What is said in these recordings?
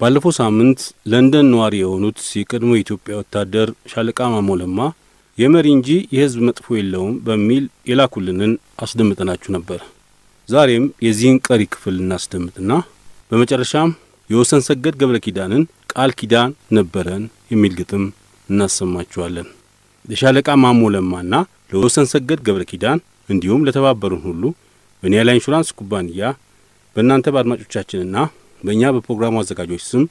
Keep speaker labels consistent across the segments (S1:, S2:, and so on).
S1: ባለፈው ሳምንት ለንደን ነዋሪ የሆኑት የቀድሞ የኢትዮጵያ ወታደር ሻለቃ ማሞ ለማ የመሪ እንጂ የህዝብ መጥፎ የለውም በሚል የላኩልንን አስደምጠናችሁ ነበር። ዛሬም የዚህን ቀሪ ክፍል እናስደምጥና በመጨረሻም የወሰን ሰገድ ገብረ ኪዳንን ቃል ኪዳን ነበረን የሚል ግጥም እናሰማችኋለን። ለሻለቃ ማሞ ለማና ለወሰን ሰገድ ገብረ ኪዳን እንዲሁም ለተባበሩን ሁሉ በኒያላ ኢንሹራንስ ኩባንያ በእናንተ በአድማጮቻችንና በእኛ በፕሮግራሙ አዘጋጆች ስም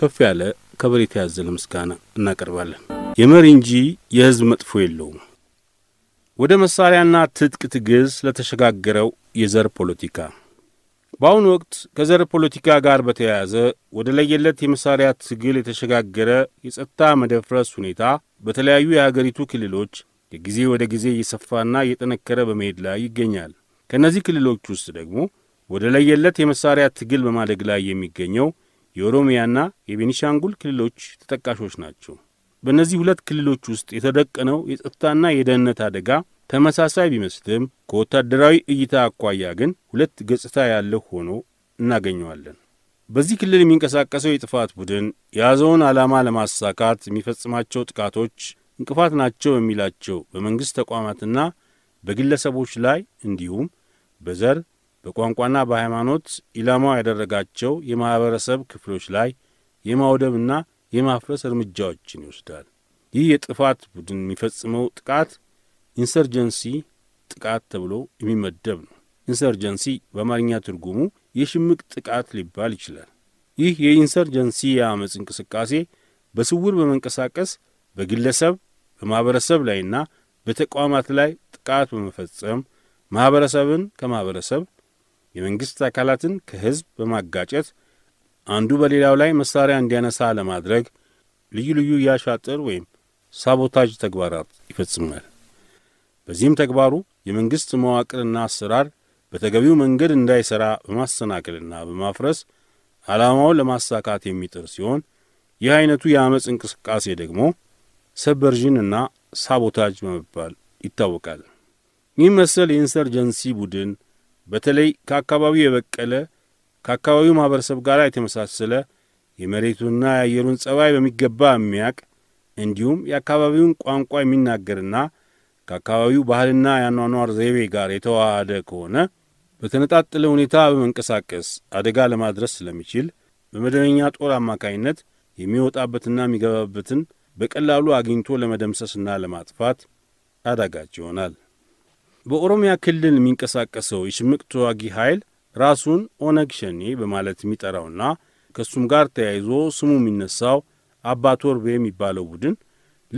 S1: ከፍ ያለ ከበሬታ ያዘለ ምስጋና እናቀርባለን። የመሪ እንጂ የሕዝብ መጥፎ የለውም። ወደ መሳሪያና ትጥቅ ትግል ስለተሸጋገረው የዘር ፖለቲካ በአሁኑ ወቅት ከዘር ፖለቲካ ጋር በተያያዘ ወደ ለየለት የመሳሪያ ትግል የተሸጋገረ የጸጥታ መደፍረስ ሁኔታ በተለያዩ የአገሪቱ ክልሎች ከጊዜ ወደ ጊዜ እየሰፋና እየጠነከረ በመሄድ ላይ ይገኛል። ከእነዚህ ክልሎች ውስጥ ደግሞ ወደ ለየለት የመሳሪያ ትግል በማደግ ላይ የሚገኘው የኦሮሚያና የቤኒሻንጉል ክልሎች ተጠቃሾች ናቸው። በእነዚህ ሁለት ክልሎች ውስጥ የተደቀነው የጸጥታና የደህንነት አደጋ ተመሳሳይ ቢመስልም ከወታደራዊ እይታ አኳያ ግን ሁለት ገጽታ ያለው ሆኖ እናገኘዋለን። በዚህ ክልል የሚንቀሳቀሰው የጥፋት ቡድን የያዘውን ዓላማ ለማሳካት የሚፈጽማቸው ጥቃቶች እንቅፋት ናቸው የሚላቸው በመንግሥት ተቋማትና በግለሰቦች ላይ እንዲሁም በዘር በቋንቋና በሃይማኖት ኢላማው ያደረጋቸው የማኅበረሰብ ክፍሎች ላይ የማውደምና የማፍረስ እርምጃዎችን ይወስዳል። ይህ የጥፋት ቡድን የሚፈጽመው ጥቃት ኢንሰርጀንሲ ጥቃት ተብሎ የሚመደብ ነው። ኢንሰርጀንሲ በአማርኛ ትርጉሙ የሽምቅ ጥቃት ሊባል ይችላል። ይህ የኢንሰርጀንሲ የአመፅ እንቅስቃሴ በስውር በመንቀሳቀስ በግለሰብ በማኅበረሰብ ላይና በተቋማት ላይ ጥቃት በመፈጸም ማኅበረሰብን ከማኅበረሰብ የመንግሥት አካላትን ከሕዝብ በማጋጨት አንዱ በሌላው ላይ መሳሪያ እንዲያነሳ ለማድረግ ልዩ ልዩ ያሻጥር ወይም ሳቦታጅ ተግባራት ይፈጽማል። በዚህም ተግባሩ የመንግሥት መዋቅርና አሰራር በተገቢው መንገድ እንዳይሠራ በማሰናክልና በማፍረስ ዓላማውን ለማሳካት የሚጥር ሲሆን ይህ ዐይነቱ የአመፅ እንቅስቃሴ ደግሞ ሰበርዥን እና ሳቦታጅ በመባል ይታወቃል። ይህ መሰል የኢንሰርጀንሲ ቡድን በተለይ ከአካባቢው የበቀለ ከአካባቢው ማህበረሰብ ጋር የተመሳሰለ የመሬቱንና የአየሩን ጸባይ በሚገባ የሚያቅ እንዲሁም የአካባቢውን ቋንቋ የሚናገርና ከአካባቢው ባህልና የአኗኗር ዘይቤ ጋር የተዋሃደ ከሆነ በተነጣጠለ ሁኔታ በመንቀሳቀስ አደጋ ለማድረስ ስለሚችል በመደበኛ ጦር አማካኝነት የሚወጣበትና የሚገባበትን በቀላሉ አግኝቶ ለመደምሰስና ለማጥፋት አዳጋች ይሆናል። በኦሮሚያ ክልል የሚንቀሳቀሰው የሽምቅ ተዋጊ ኃይል ራሱን ኦነግ ሸኔ በማለት የሚጠራውና ከእሱም ጋር ተያይዞ ስሙ የሚነሳው አባቶር የሚባለው ቡድን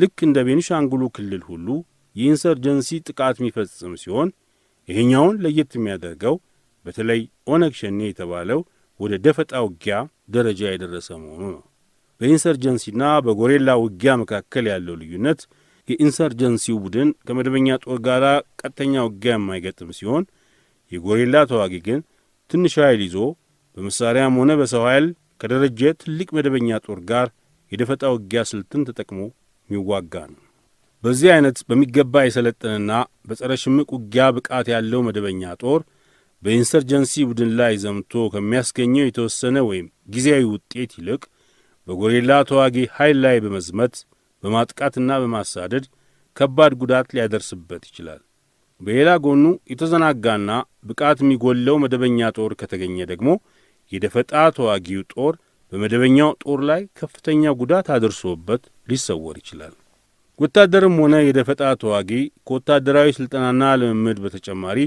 S1: ልክ እንደ ቤኒሻንጉሉ ክልል ሁሉ የኢንሰርጀንሲ ጥቃት የሚፈጽም ሲሆን ይህኛውን ለየት የሚያደርገው በተለይ ኦነግ ሸኔ የተባለው ወደ ደፈጣ ውጊያ ደረጃ የደረሰ መሆኑ ነው። በኢንሰርጀንሲና በጎሬላ ውጊያ መካከል ያለው ልዩነት የኢንሰርጀንሲው ቡድን ከመደበኛ ጦር ጋር ቀጥተኛ ውጊያ የማይገጥም ሲሆን የጎሪላ ተዋጊ ግን ትንሽ ኃይል ይዞ በመሳሪያም ሆነ በሰው ኃይል ከደረጀ ትልቅ መደበኛ ጦር ጋር የደፈጣ ውጊያ ስልትን ተጠቅሞ የሚዋጋ ነው። በዚህ አይነት በሚገባ የሰለጠነና በጸረ ሽምቅ ውጊያ ብቃት ያለው መደበኛ ጦር በኢንሰርጀንሲ ቡድን ላይ ዘምቶ ከሚያስገኘው የተወሰነ ወይም ጊዜያዊ ውጤት ይልቅ በጎሪላ ተዋጊ ኃይል ላይ በመዝመት በማጥቃትና በማሳደድ ከባድ ጉዳት ሊያደርስበት ይችላል። በሌላ ጎኑ የተዘናጋና ብቃት የሚጎለው መደበኛ ጦር ከተገኘ ደግሞ የደፈጣ ተዋጊው ጦር በመደበኛው ጦር ላይ ከፍተኛ ጉዳት አድርሶበት ሊሰወር ይችላል። ወታደርም ሆነ የደፈጣ ተዋጊ ከወታደራዊ ሥልጠናና ልምምድ በተጨማሪ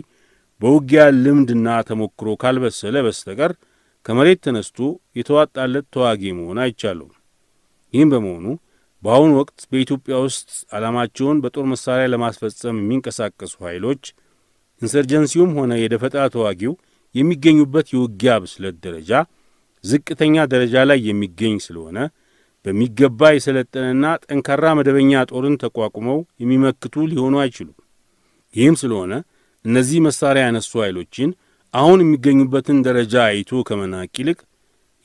S1: በውጊያ ልምድና ተሞክሮ ካልበሰለ በስተቀር ከመሬት ተነስቶ የተዋጣለት ተዋጊ መሆን አይቻለውም። ይህም በመሆኑ በአሁኑ ወቅት በኢትዮጵያ ውስጥ ዓላማቸውን በጦር መሳሪያ ለማስፈጸም የሚንቀሳቀሱ ኃይሎች ኢንሰርጀንሲውም ሆነ የደፈጣ ተዋጊው የሚገኙበት የውጊያ ብስለት ደረጃ ዝቅተኛ ደረጃ ላይ የሚገኝ ስለሆነ በሚገባ የሰለጠነና ጠንካራ መደበኛ ጦርን ተቋቁመው የሚመክቱ ሊሆኑ አይችሉም። ይህም ስለሆነ እነዚህ መሳሪያ ያነሱ ኃይሎችን አሁን የሚገኙበትን ደረጃ አይቶ ከመናቅ ይልቅ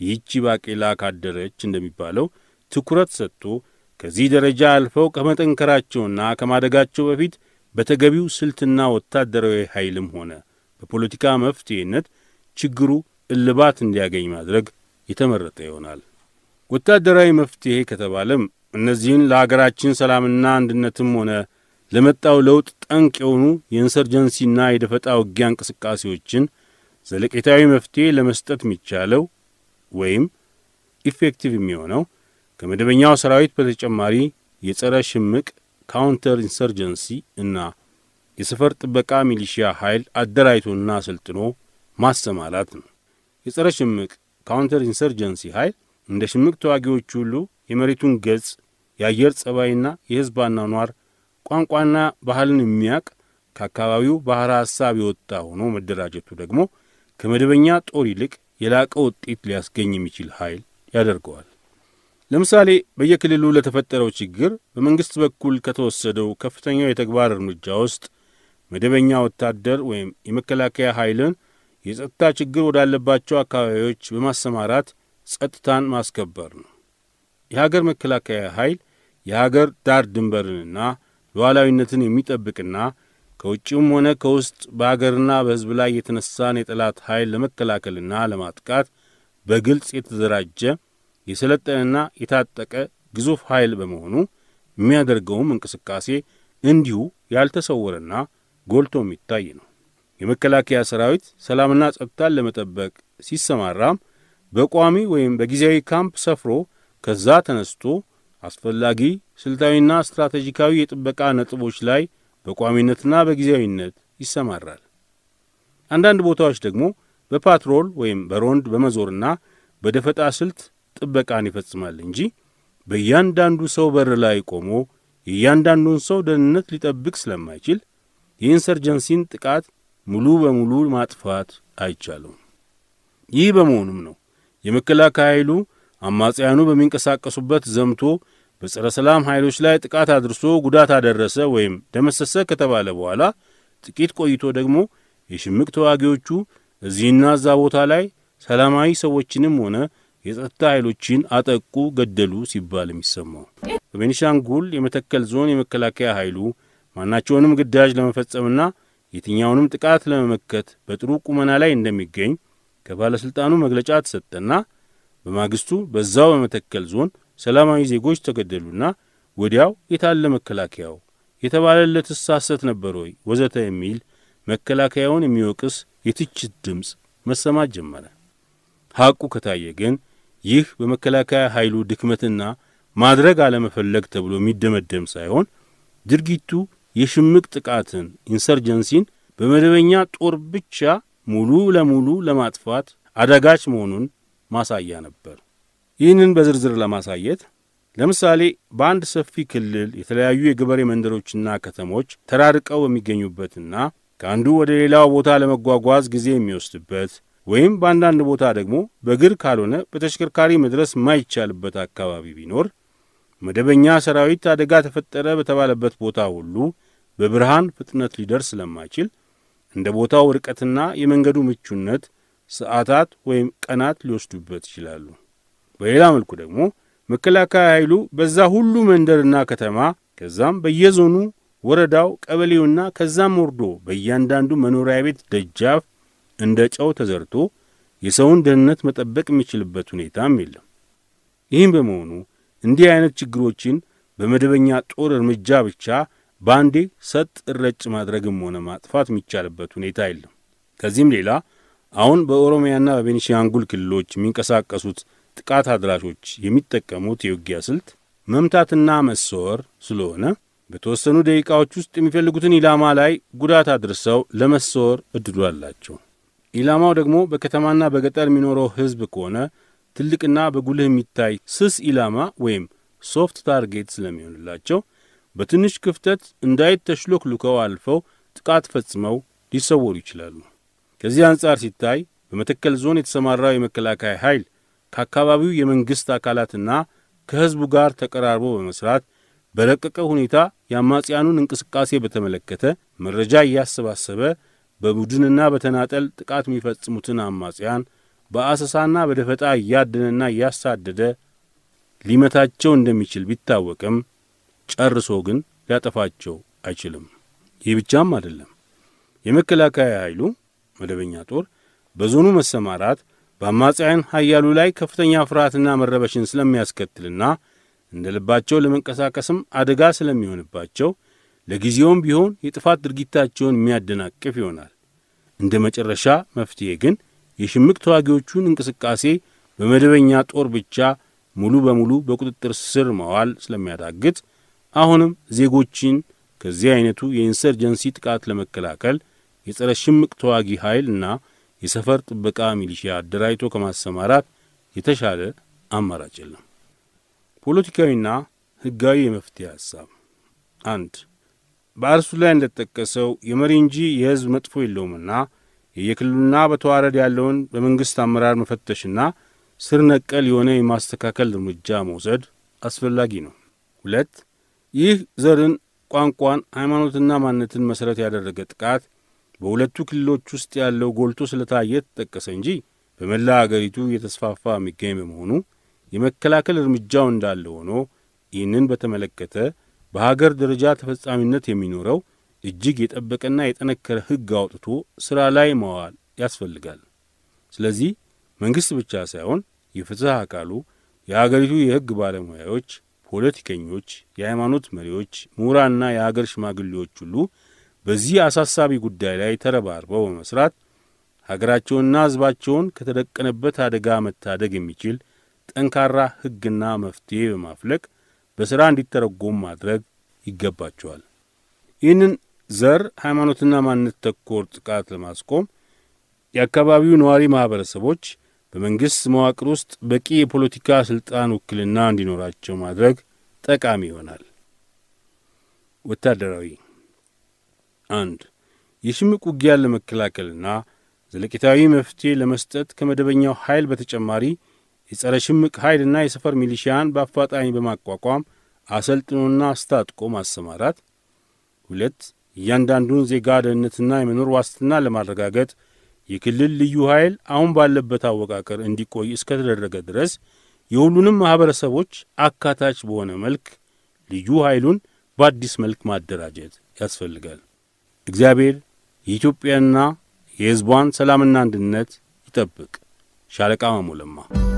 S1: ይህቺ ባቄላ ካደረች እንደሚባለው ትኩረት ሰጥቶ ከዚህ ደረጃ አልፈው ከመጠንከራቸውና ከማደጋቸው በፊት በተገቢው ስልትና ወታደራዊ ኃይልም ሆነ በፖለቲካ መፍትሄነት ችግሩ እልባት እንዲያገኝ ማድረግ የተመረጠ ይሆናል። ወታደራዊ መፍትሄ ከተባለም እነዚህን ለአገራችን ሰላምና አንድነትም ሆነ ለመጣው ለውጥ ጠንቅ የሆኑ የኢንሰርጀንሲና የደፈጣ ውጊያ እንቅስቃሴዎችን ዘለቄታዊ መፍትሄ ለመስጠት የሚቻለው ወይም ኢፌክቲቭ የሚሆነው ከመደበኛው ሰራዊት በተጨማሪ የጸረ ሽምቅ ካውንተር ኢንሰርጀንሲ እና የሰፈር ጥበቃ ሚሊሺያ ኃይል አደራጅቶና አሰልጥኖ ማሰማራት ነው። የጸረ ሽምቅ ካውንተር ኢንሰርጀንሲ ኃይል እንደ ሽምቅ ተዋጊዎች ሁሉ የመሬቱን ገጽ፣ የአየር ጸባይና የሕዝብ አኗኗር ቋንቋና ባህልን የሚያቅ ከአካባቢው ባሕረ ሐሳብ የወጣ ሆኖ መደራጀቱ ደግሞ ከመደበኛ ጦር ይልቅ የላቀ ውጤት ሊያስገኝ የሚችል ኃይል ያደርገዋል። ለምሳሌ በየክልሉ ለተፈጠረው ችግር በመንግሥት በኩል ከተወሰደው ከፍተኛው የተግባር እርምጃ ውስጥ መደበኛ ወታደር ወይም የመከላከያ ኃይልን የጸጥታ ችግር ወዳለባቸው አካባቢዎች በማሰማራት ጸጥታን ማስከበር ነው። የሀገር መከላከያ ኃይል የሀገር ዳር ድንበርንና ሉዓላዊነትን የሚጠብቅና ከውጭም ሆነ ከውስጥ በሀገርና በሕዝብ ላይ የተነሳን የጠላት ኃይል ለመከላከልና ለማጥቃት በግልጽ የተደራጀ የሰለጠነና የታጠቀ ግዙፍ ኃይል በመሆኑ የሚያደርገውም እንቅስቃሴ እንዲሁ ያልተሰወረና ጎልቶ የሚታይ ነው። የመከላከያ ሰራዊት ሰላምና ጸጥታን ለመጠበቅ ሲሰማራም በቋሚ ወይም በጊዜያዊ ካምፕ ሰፍሮ ከዛ ተነስቶ አስፈላጊ ስልታዊና ስትራቴጂካዊ የጥበቃ ነጥቦች ላይ በቋሚነትና በጊዜያዊነት ይሰማራል። አንዳንድ ቦታዎች ደግሞ በፓትሮል ወይም በሮንድ በመዞርና በደፈጣ ስልት ጥበቃን ይፈጽማል እንጂ በእያንዳንዱ ሰው በር ላይ ቆሞ የእያንዳንዱን ሰው ደህንነት ሊጠብቅ ስለማይችል የኢንሰርጀንሲን ጥቃት ሙሉ በሙሉ ማጥፋት አይቻልም። ይህ በመሆኑም ነው የመከላከያ ኃይሉ አማጽያኑ በሚንቀሳቀሱበት ዘምቶ በጸረ ሰላም ኃይሎች ላይ ጥቃት አድርሶ ጉዳት አደረሰ ወይም ደመሰሰ ከተባለ በኋላ ጥቂት ቆይቶ ደግሞ የሽምቅ ተዋጊዎቹ እዚህና እዛ ቦታ ላይ ሰላማዊ ሰዎችንም ሆነ የጸጥታ ኃይሎችን አጠቁ፣ ገደሉ ሲባል የሚሰማው በቤኒሻንጉል የመተከል ዞን የመከላከያ ኃይሉ ማናቸውንም ግዳጅ ለመፈጸምና የትኛውንም ጥቃት ለመመከት በጥሩ ቁመና ላይ እንደሚገኝ ከባለሥልጣኑ መግለጫ ተሰጠና በማግስቱ በዛው በመተከል ዞን ሰላማዊ ዜጎች ተገደሉና ወዲያው የታለ መከላከያው የተባለለት ሐሰት ነበር ወይ ወዘተ የሚል መከላከያውን የሚወቅስ የትችት ድምፅ መሰማት ጀመረ። ሐቁ ከታየ ግን ይህ በመከላከያ ኃይሉ ድክመትና ማድረግ አለመፈለግ ተብሎ የሚደመደም ሳይሆን ድርጊቱ የሽምቅ ጥቃትን ኢንሰርጀንሲን በመደበኛ ጦር ብቻ ሙሉ ለሙሉ ለማጥፋት አዳጋች መሆኑን ማሳያ ነበር። ይህንን በዝርዝር ለማሳየት ለምሳሌ በአንድ ሰፊ ክልል የተለያዩ የገበሬ መንደሮችና ከተሞች ተራርቀው በሚገኙበትና ከአንዱ ወደ ሌላው ቦታ ለመጓጓዝ ጊዜ የሚወስድበት ወይም በአንዳንድ ቦታ ደግሞ በእግር ካልሆነ በተሽከርካሪ መድረስ ማይቻልበት አካባቢ ቢኖር መደበኛ ሰራዊት አደጋ ተፈጠረ በተባለበት ቦታ ሁሉ በብርሃን ፍጥነት ሊደርስ ስለማይችል እንደ ቦታው ርቀትና የመንገዱ ምቹነት ሰዓታት ወይም ቀናት ሊወስዱበት ይችላሉ። በሌላ መልኩ ደግሞ መከላከያ ኃይሉ በዛ ሁሉ መንደርና ከተማ ከዛም በየዞኑ ወረዳው፣ ቀበሌውና ከዛም ወርዶ በእያንዳንዱ መኖሪያ ቤት ደጃፍ እንደ ጨው ተዘርቶ የሰውን ደህንነት መጠበቅ የሚችልበት ሁኔታም የለም። ይህም በመሆኑ እንዲህ አይነት ችግሮችን በመደበኛ ጦር እርምጃ ብቻ ባንዴ ሰጥ እረጭ ማድረግም ሆነ ማጥፋት የሚቻልበት ሁኔታ የለም። ከዚህም ሌላ አሁን በኦሮሚያና በቤኒሻንጉል ክልሎች የሚንቀሳቀሱት ጥቃት አድራሾች የሚጠቀሙት የውጊያ ስልት መምታትና መሰወር ስለሆነ በተወሰኑ ደቂቃዎች ውስጥ የሚፈልጉትን ኢላማ ላይ ጉዳት አድርሰው ለመሰወር እድሉ አላቸው። ኢላማው ደግሞ በከተማና በገጠር የሚኖረው ህዝብ ከሆነ ትልቅና በጉልህ የሚታይ ስስ ኢላማ ወይም ሶፍት ታርጌት ስለሚሆንላቸው በትንሽ ክፍተት ልከው አልፈው ጥቃት ፈጽመው ሊሰወሩ ይችላሉ። ከዚህ አንጻር ሲታይ በመተከል ዞን የተሰማራው የመከላከያ ኃይል ከአካባቢው የመንግሥት አካላትና ከሕዝቡ ጋር ተቀራርቦ በመስራት በረቀቀ ሁኔታ የአማጽያኑን እንቅስቃሴ በተመለከተ መረጃ እያሰባሰበ በቡድንና በተናጠል ጥቃት የሚፈጽሙትን አማጽያን በአሰሳና በደፈጣ እያደነና እያሳደደ ሊመታቸው እንደሚችል ቢታወቅም ጨርሶ ግን ሊያጠፋቸው አይችልም። ይህ ብቻም አይደለም። የመከላከያ ኃይሉ መደበኛ ጦር በዞኑ መሰማራት በአማጽያን ኃያሉ ላይ ከፍተኛ ፍርሃትና መረበሽን ስለሚያስከትልና እንደ ልባቸው ለመንቀሳቀስም አደጋ ስለሚሆንባቸው ለጊዜውም ቢሆን የጥፋት ድርጊታቸውን የሚያደናቅፍ ይሆናል። እንደ መጨረሻ መፍትሔ ግን የሽምቅ ተዋጊዎቹን እንቅስቃሴ በመደበኛ ጦር ብቻ ሙሉ በሙሉ በቁጥጥር ስር መዋል ስለሚያዳግት አሁንም ዜጎችን ከዚህ አይነቱ የኢንሰርጀንሲ ጥቃት ለመከላከል የጸረ ሽምቅ ተዋጊ ኃይል እና የሰፈር ጥበቃ ሚሊሺያ አደራጅቶ ከማሰማራት የተሻለ አማራጭ የለም። ፖለቲካዊና ሕጋዊ የመፍትሄ ሐሳብ አንድ በአርሱ ላይ እንደተጠቀሰው የመሪ እንጂ የሕዝብ መጥፎ የለውምና የየክልሉና በተዋረድ ያለውን በመንግሥት አመራር መፈተሽና ስር ነቀል የሆነ የማስተካከል እርምጃ መውሰድ አስፈላጊ ነው። ሁለት ይህ ዘርን፣ ቋንቋን፣ ሃይማኖትና ማንነትን መሠረት ያደረገ ጥቃት በሁለቱ ክልሎች ውስጥ ያለው ጎልቶ ስለታየ ተጠቀሰ እንጂ በመላ አገሪቱ እየተስፋፋ የሚገኝ በመሆኑ የመከላከል እርምጃው እንዳለ ሆኖ ይህንን በተመለከተ በሀገር ደረጃ ተፈጻሚነት የሚኖረው እጅግ የጠበቀና የጠነከረ ሕግ አውጥቶ ሥራ ላይ መዋል ያስፈልጋል። ስለዚህ መንግሥት ብቻ ሳይሆን የፍትሕ አካሉ፣ የአገሪቱ የሕግ ባለሙያዎች፣ ፖለቲከኞች፣ የሃይማኖት መሪዎች፣ ምሁራንና የአገር ሽማግሌዎች ሁሉ በዚህ አሳሳቢ ጉዳይ ላይ ተረባርበው በመስራት ሀገራቸውንና ሕዝባቸውን ከተደቀነበት አደጋ መታደግ የሚችል ጠንካራ ሕግና መፍትሔ በማፍለቅ በሥራ እንዲተረጎም ማድረግ ይገባቸዋል። ይህንን ዘር ሃይማኖትና ማንነት ተኮር ጥቃት ለማስቆም የአካባቢው ነዋሪ ማኅበረሰቦች በመንግሥት መዋቅር ውስጥ በቂ የፖለቲካ ሥልጣን ውክልና እንዲኖራቸው ማድረግ ጠቃሚ ይሆናል። ወታደራዊ አንድ የሽምቅ ውጊያን ለመከላከልና ዘለቂታዊ መፍትሄ ለመስጠት ከመደበኛው ኃይል በተጨማሪ የጸረ ሽምቅ ኃይልና የሰፈር ሚሊሺያን በአፋጣኝ በማቋቋም አሰልጥኖና አስታጥቆ ማሰማራት። ሁለት እያንዳንዱን ዜጋ ደህንነትና የመኖር ዋስትና ለማረጋገጥ የክልል ልዩ ኃይል አሁን ባለበት አወቃቀር እንዲቆይ እስከተደረገ ድረስ የሁሉንም ማኅበረሰቦች አካታች በሆነ መልክ ልዩ ኃይሉን በአዲስ መልክ ማደራጀት ያስፈልጋል። እግዚአብሔር የኢትዮጵያና የሕዝቧን ሰላምና አንድነት ይጠብቅ። ሻለቃ ማሞ ለማ